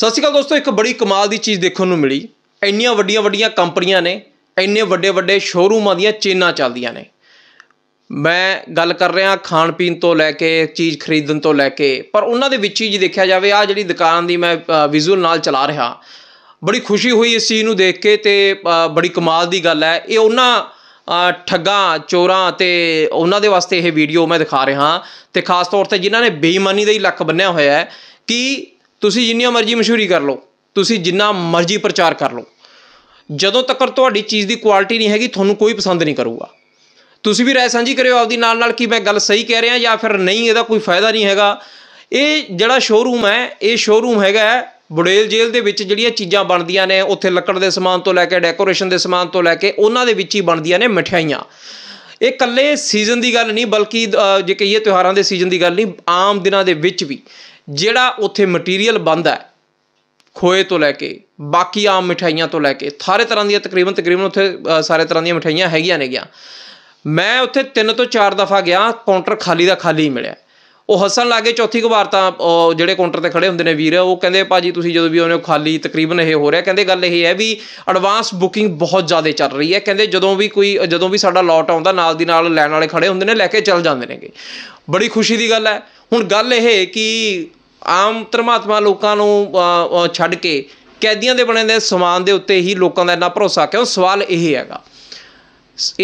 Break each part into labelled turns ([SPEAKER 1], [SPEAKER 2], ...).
[SPEAKER 1] ਸਤਿ ਸ਼੍ਰੀ ਅਕਾਲ ਦੋਸਤੋ ਇੱਕ ਬੜੀ ਕਮਾਲ ਦੀ ਚੀਜ਼ ਦੇਖਣ ਨੂੰ ਮਿਲੀ ਇੰਨੀਆਂ ਵੱਡੀਆਂ ਵੱਡੀਆਂ ਕੰਪਨੀਆਂ ਨੇ ਇੰਨੇ ਵੱਡੇ ਵੱਡੇ ਸ਼ੋਰੂਮਾਂ ਦੀਆਂ ਚੇਨਾਂ ਚੱਲਦੀਆਂ ਨੇ ਮੈਂ ਗੱਲ ਕਰ ਰਿਹਾ ਖਾਣ ਪੀਣ ਤੋਂ ਲੈ ਕੇ ਚੀਜ਼ ਖਰੀਦਣ ਤੋਂ ਲੈ ਕੇ ਪਰ ਉਹਨਾਂ ਦੇ ਵਿੱਚ ਹੀ ਜੇ ਦੇਖਿਆ ਜਾਵੇ ਆ ਜਿਹੜੀ ਦੁਕਾਨ ਦੀ ਮੈਂ ਵਿਜ਼ੂਅਲ ਨਾਲ ਚਲਾ ਰਿਹਾ ਬੜੀ ਖੁਸ਼ੀ ਹੋਈ ਇਸ ਚੀਜ਼ ਨੂੰ ਦੇਖ ਕੇ ਤੇ ਬੜੀ ਕਮਾਲ ਦੀ ਗੱਲ ਹੈ ਇਹ ਉਹਨਾਂ ਠੱਗਾਂ ਚੋਰਾਂ ਤੇ ਉਹਨਾਂ ਦੇ ਵਾਸਤੇ ਇਹ ਵੀਡੀਓ ਮੈਂ ਦਿਖਾ ਰਿਹਾ ਤੇ ਖਾਸ ਤੌਰ ਤੇ ਜਿਨ੍ਹਾਂ ਨੇ ਬੇਈਮਾਨੀ ਦਾ ਹੀ ਲੱਕ ਬੰਨਿਆ ਹੋਇਆ ਹੈ ਕਿ ਤੁਸੀਂ ਜਿੰਨੀਆਂ ਮਰਜ਼ੀ ਮਸ਼ਹੂਰੀ ਕਰ ਲਓ ਤੁਸੀਂ ਜਿੰਨਾ ਮਰਜ਼ੀ ਪ੍ਰਚਾਰ ਕਰ ਲਓ ਜਦੋਂ ਤੱਕ ਤੁਹਾਡੀ ਚੀਜ਼ ਦੀ ਕੁਆਲਿਟੀ ਨਹੀਂ ਹੈਗੀ ਤੁਹਾਨੂੰ ਕੋਈ ਪਸੰਦ ਨਹੀਂ ਕਰੂਗਾ ਤੁਸੀਂ ਵੀ ਰਾਏ ਸਾਂਝੀ ਕਰਿਓ ਆਪਦੀ ਨਾਲ ਨਾਲ ਕਿ ਮੈਂ ਗੱਲ ਸਹੀ ਕਹਿ ਰਿਹਾ ਜਾਂ ਫਿਰ ਨਹੀਂ ਇਹਦਾ ਕੋਈ ਫਾਇਦਾ ਨਹੀਂ ਹੈਗਾ ਇਹ ਜਿਹੜਾ ਸ਼ੋਰੂਮ ਹੈ ਇਹ ਸ਼ੋਰੂਮ ਹੈਗਾ ਬੁੜੇਲ ਜੇਲ੍ਹ ਦੇ ਵਿੱਚ ਜਿਹੜੀਆਂ ਚੀਜ਼ਾਂ ਬਣਦੀਆਂ ਨੇ ਉੱਥੇ ਲੱਕੜ ਦੇ ਸਮਾਨ ਤੋਂ ਲੈ ਕੇ ਡੈਕੋਰੇਸ਼ਨ ਦੇ ਸਮਾਨ ਤੋਂ ਲੈ ਕੇ ਉਹਨਾਂ ਦੇ ਵਿੱਚ ਹੀ ਬਣਦੀਆਂ ਨੇ ਮਠਿਆਈਆਂ ਇਹ ਕੱਲੇ ਸੀਜ਼ਨ ਦੀ ਗੱਲ ਨਹੀਂ ਬਲਕਿ ਜੇ ਕਹੀਏ ਤਿਉਹਾਰਾਂ ਦੇ ਸੀਜ਼ਨ ਦੀ ਗੱਲ ਨਹੀਂ ਆਮ ਦਿਨਾਂ ਦੇ ਵਿੱਚ ਵੀ ਜਿਹੜਾ ਉੱਥੇ ਮਟੀਰੀਅਲ ਬੰਦਾ ਹੈ ਖੋਏ ਤੋਂ ਲੈ ਕੇ ਬਾਕੀ ਆਮ ਮਠਾਈਆਂ ਤੋਂ ਲੈ ਕੇ ਸਾਰੇ ਤਰ੍ਹਾਂ ਦੀਆਂ ਤਕਰੀਬਨ ਤਕਰੀਬਨ ਉੱਥੇ ਸਾਰੇ ਤਰ੍ਹਾਂ ਦੀਆਂ ਮਠਾਈਆਂ ਹੈਗੀਆਂ ਨੇ ਗਿਆ ਮੈਂ ਉੱਥੇ ਤਿੰਨ ਤੋਂ ਚਾਰ ਦਫਾ ਗਿਆ ਕਾਊਂਟਰ ਖਾਲੀ ਦਾ ਖਾਲੀ ਹੀ ਮਿਲਿਆ ਉਹ ਹੱਸਣ ਲੱਗੇ ਚੌਥੀ ਵਾਰ ਤਾਂ ਜਿਹੜੇ ਕਾਊਂਟਰ ਤੇ ਖੜੇ ਹੁੰਦੇ ਨੇ ਵੀਰ ਉਹ ਕਹਿੰਦੇ ਭਾਜੀ ਤੁਸੀਂ ਜਦੋਂ ਵੀ ਆਉਂਦੇ ਹੋ ਖਾਲੀ ਤਕਰੀਬਨ ਇਹ ਹੋ ਰਿਹਾ ਕਹਿੰਦੇ ਗੱਲ ਇਹ ਹੈ ਵੀ ਐਡਵਾਂਸ ਬੁਕਿੰਗ ਬਹੁਤ ਜ਼ਿਆਦਾ ਚੱਲ ਰਹੀ ਹੈ ਕਹਿੰਦੇ ਜਦੋਂ ਵੀ ਕੋਈ ਜਦੋਂ ਵੀ ਸਾਡਾ ਲੋਟ ਆਉਂਦਾ ਨਾਲ ਦੀ ਨਾਲ ਲੈਣ ਵਾਲੇ ਖੜੇ ਹੁੰਦੇ ਨੇ ਲੈ ਕੇ ਚੱਲ ਜਾਂਦੇ ਨੇਗੇ ਬੜੀ ਖੁਸ਼ੀ ਦੀ ਗੱਲ ਹੈ ਹੁਣ ਗੱਲ ਇਹ ਕਿ ਆਮ ਧਰਮਾਤਮਾ ਲੋਕਾਂ ਨੂੰ ਛੱਡ ਕੇ ਕੈਦੀਆਂ ਦੇ ਬਣੇ ਦੇ ਸਮਾਨ ਦੇ ਉੱਤੇ ਹੀ ਲੋਕਾਂ ਦਾ ਇੰਨਾ ਭਰੋਸਾ ਕਿਉਂ ਸਵਾਲ ਇਹ ਹੈਗਾ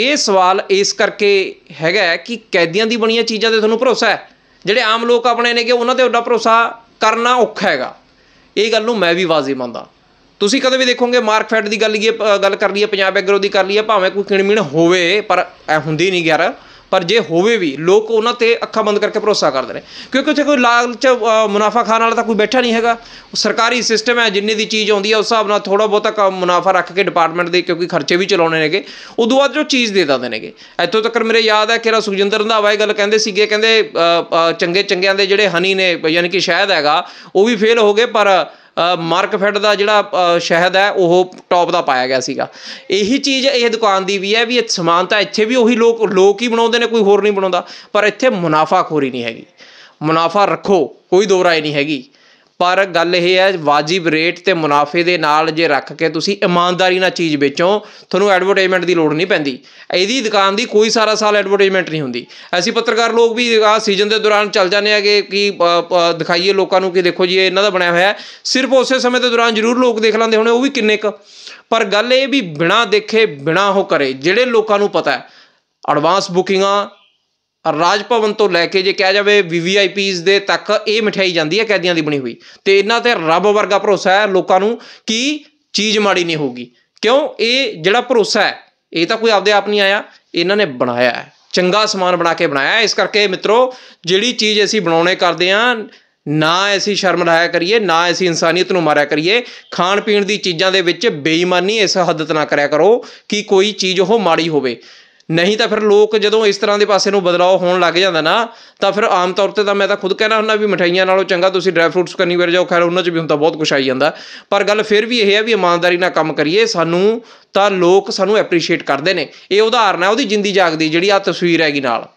[SPEAKER 1] ਇਹ ਸਵਾਲ ਇਸ ਕਰਕੇ ਹੈਗਾ ਕਿ ਕੈਦੀਆਂ ਦੀ ਬਣੀਆਂ ਚੀਜ਼ਾਂ ਤੇ ਤੁਹਾਨੂੰ ਭਰੋਸਾ ਹੈ ਜਿਹੜੇ ਆਮ ਲੋਕ ਆਪਣੇ ਨੇ ਕਿ ਉਹਨਾਂ ਤੇ ਉਹਦਾ ਭਰੋਸਾ ਕਰਨਾ ਔਖਾ ਹੈਗਾ ਇਹ ਗੱਲ ਨੂੰ ਮੈਂ ਵੀ ਵਾਜ਼ੀ ਮੰਨਦਾ ਤੁਸੀਂ ਕਦੇ ਵੀ ਦੇਖੋਗੇ ਮਾਰਕ ਫੈਡ ਦੀ ਗੱਲ ਇਹ ਗੱਲ ਕਰ ਲਈਏ ਪੰਜਾਬ ਐਗਰੋ ਦੀ ਕਰ ਲਈਏ ਭਾਵੇਂ ਕੋਈ ਕਿਣਮਿਣ ਹੋਵੇ ਪਰ ਇਹ ਹੁੰਦੀ ਨਹੀਂ ਯਾਰ ਪਰ ਜੇ ਹੋਵੇ ਵੀ ਲੋਕ ਉਹਨਾਂ ਤੇ ਅੱਖਾਂ ਬੰਦ ਕਰਕੇ ਭਰੋਸਾ ਕਰਦੇ ਨੇ ਕਿਉਂਕਿ ਉੱਥੇ ਕੋਈ ਲਾਲਚ ਮੁਨਾਫਾ ਖਾਣ ਵਾਲਾ ਤਾਂ ਕੋਈ ਬੈਠਾ ਨਹੀਂ ਹੈਗਾ ਸਰਕਾਰੀ ਸਿਸਟਮ ਹੈ ਜਿੰਨੀ ਦੀ ਚੀਜ਼ ਆਉਂਦੀ ਹੈ ਉਸ ਹਿਸਾਬ ਨਾਲ ਥੋੜਾ ਬਹੁਤਾ ਮੁਨਾਫਾ ਰੱਖ ਕੇ ਡਿਪਾਰਟਮੈਂਟ ਦੇ ਕਿਉਂਕਿ ਖਰਚੇ ਵੀ ਚਲਾਉਣੇ ਨੇਗੇ ਉਦੋਂ ਬਾਅਦ ਜੋ ਚੀਜ਼ ਦੇ ਦਿੰਦੇ ਨੇਗੇ ਇੱਥੋਂ ਤੱਕ ਮੇਰੇ ਯਾਦ ਹੈ ਕਿਰਾ ਸੁਖਜਿੰਦਰ ਰੰਧਾਵਾ ਇਹ ਗੱਲ ਕਹਿੰਦੇ ਸੀਗੇ ਕਹਿੰਦੇ ਚੰਗੇ ਚੰਗਿਆਂ ਦੇ ਜਿਹੜੇ ਹਨੀ ਨੇ ਯਾਨੀ ਕਿ ਸ਼ਾਇਦ ਹੈਗਾ ਉਹ ਵੀ ਫੇਲ ਹੋ ਗਏ ਪਰ ਮਾਰਕਫੈਟ ਦਾ ਜਿਹੜਾ ਸ਼ਹਿਦ ਹੈ ਉਹ ਟੌਪ ਦਾ ਪਾਇਆ ਗਿਆ ਸੀਗਾ ਇਹੀ ਚੀਜ਼ ਇਹ ਦੁਕਾਨ ਦੀ ਵੀ ਹੈ ਵੀ ਇਹ ਸਮਾਨਤਾ ਇੱਥੇ ਵੀ ਉਹੀ ਲੋਕ ਲੋਕ ਹੀ ਬਣਾਉਂਦੇ ਨੇ ਕੋਈ ਹੋਰ ਨਹੀਂ ਬਣਾਉਂਦਾ ਪਰ ਇੱਥੇ ਮੁਨਾਫਾਖੋਰੀ ਨਹੀਂ ਹੈਗੀ ਮੁਨਾਫਾ ਰੱਖੋ ਕੋਈ ਦੋ ਰਾਏ ਨਹੀਂ ਹੈਗੀ ਪਰ ਗੱਲ ਇਹ ਹੈ ਵਾਜਿਬ ਰੇਟ ਤੇ ਮੁਨਾਫੇ ਦੇ ਨਾਲ ਜੇ ਰੱਖ ਕੇ ਤੁਸੀਂ ਇਮਾਨਦਾਰੀ ਨਾਲ ਚੀਜ਼ ਵੇਚੋ ਤੁਹਾਨੂੰ ਐਡਵਰਟਾਈਜ਼ਮੈਂਟ ਦੀ ਲੋੜ ਨਹੀਂ ਪੈਂਦੀ ਇਹਦੀ ਦੁਕਾਨ ਦੀ ਕੋਈ ਸਾਰਾ ਸਾਲ ਐਡਵਰਟਾਈਜ਼ਮੈਂਟ ਨਹੀਂ ਹੁੰਦੀ ਅਸੀਂ ਪੱਤਰਕਾਰ ਲੋਕ ਵੀ ਆ ਸੀਜ਼ਨ ਦੇ ਦੌਰਾਨ ਚੱਲ ਜਾਂਦੇ ਆਗੇ ਕਿ ਦਿਖਾਈਏ ਲੋਕਾਂ ਨੂੰ ਕਿ ਦੇਖੋ ਜੀ ਇਹਨਾਂ ਦਾ ਬਣਿਆ ਹੋਇਆ ਹੈ ਸਿਰਫ ਉਸੇ ਸਮੇਂ ਦੇ ਦੌਰਾਨ ਜ਼ਰੂਰ ਲੋਕ ਦੇਖ ਲੈਂਦੇ ਹੋਣੇ ਉਹ ਵੀ ਕਿੰਨੇ ਕੁ ਪਰ ਗੱਲ ਇਹ ਵੀ ਬਿਨਾ ਦੇਖੇ ਬਿਨਾ ਉਹ ਕਰੇ ਜਿਹੜੇ ਲੋਕਾਂ ਨੂੰ ਪਤਾ ਹੈ ਐਡਵਾਂਸ ਬੁਕਿੰਗਾਂ ਰਾਜ ਭਵਨ ਤੋਂ ਲੈ ਕੇ ਜੇ ਕਿਹਾ ਜਾਵੇ ਵੀਵੀਆਈਪੀਜ਼ ਦੇ ਤੱਕ ਇਹ ਮਠਿਆਈ ਜਾਂਦੀ ਹੈ ਕੈਦੀਆਂ ਦੀ ਬਣੀ ਹੋਈ ਤੇ ਇਹਨਾਂ ਤੇ ਰੱਬ ਵਰਗਾ ਭਰੋਸਾ ਹੈ ਲੋਕਾਂ ਨੂੰ ਕਿ ਚੀਜ਼ ਮਾੜੀ ਨਹੀਂ ਹੋਊਗੀ ਕਿਉਂ ਇਹ ਜਿਹੜਾ ਭਰੋਸਾ ਹੈ ਇਹ ਤਾਂ ਕੋਈ ਆਪਦੇ ਆਪ ਨਹੀਂ ਆਇਆ ਇਹਨਾਂ ਨੇ ਬਣਾਇਆ ਹੈ ਚੰਗਾ ਸਮਾਨ ਬਣਾ ਕੇ ਬਣਾਇਆ ਇਸ ਕਰਕੇ ਮਿੱਤਰੋ ਜਿਹੜੀ ਚੀਜ਼ ਅਸੀਂ ਬਣਾਉਣੇ ਕਰਦੇ ਆਂ ਨਾ ਅਸੀਂ ਸ਼ਰਮ ਲਾਇਆ ਕਰੀਏ ਨਾ ਅਸੀਂ ਇਨਸਾਨੀਅਤ ਨੂੰ ਮਾਰਿਆ ਕਰੀਏ ਖਾਣ ਪੀਣ ਦੀ ਚੀਜ਼ਾਂ ਦੇ ਵਿੱਚ ਬੇਈਮਾਨੀ ਇਸ ਹੱਦ ਤੱਕ ਨਾ ਕਰਿਆ ਕਰੋ ਕਿ ਕੋਈ ਚੀਜ਼ ਉਹ ਮਾੜੀ ਹੋਵੇ ਨਹੀਂ ਤਾਂ ਫਿਰ ਲੋਕ ਜਦੋਂ ਇਸ ਤਰ੍ਹਾਂ ਦੇ ਪਾਸੇ ਨੂੰ ਬਦਲਾਅ ਹੋਣ ਲੱਗ ਜਾਂਦਾ ਨਾ ਤਾਂ ਫਿਰ ਆਮ ਤੌਰ ਤੇ ਤਾਂ ਮੈਂ ਤਾਂ ਖੁਦ ਕਹਿਣਾ ਹੁੰਦਾ ਵੀ ਮਠਾਈਆਂ ਨਾਲੋਂ ਚੰਗਾ ਤੁਸੀਂ ਡਰਾਈ ਫਰੂਟਸ ਕਰਨੀ ਵੇਰ ਜਾਓ ਖੈਰ ਉਹਨਾਂ 'ਚ ਵੀ ਹੁੰਦਾ ਬਹੁਤ ਕੁਝ ਆਈ ਜਾਂਦਾ ਪਰ ਗੱਲ ਫਿਰ ਵੀ ਇਹ ਹੈ ਵੀ ਇਮਾਨਦਾਰੀ ਨਾਲ ਕੰਮ ਕਰੀਏ ਸਾਨੂੰ ਤਾਂ ਲੋਕ ਸਾਨੂੰ ਐਪਰੀਸ਼ੀਏਟ ਕਰਦੇ ਨੇ ਇਹ ਉਦਾਹਰਨ ਹੈ ਉਹਦੀ ਜਿੰਦੀ ਜਾਗਦੀ ਜਿਹੜੀ ਆ ਤਸਵੀਰ ਹੈਗੀ ਨਾਲ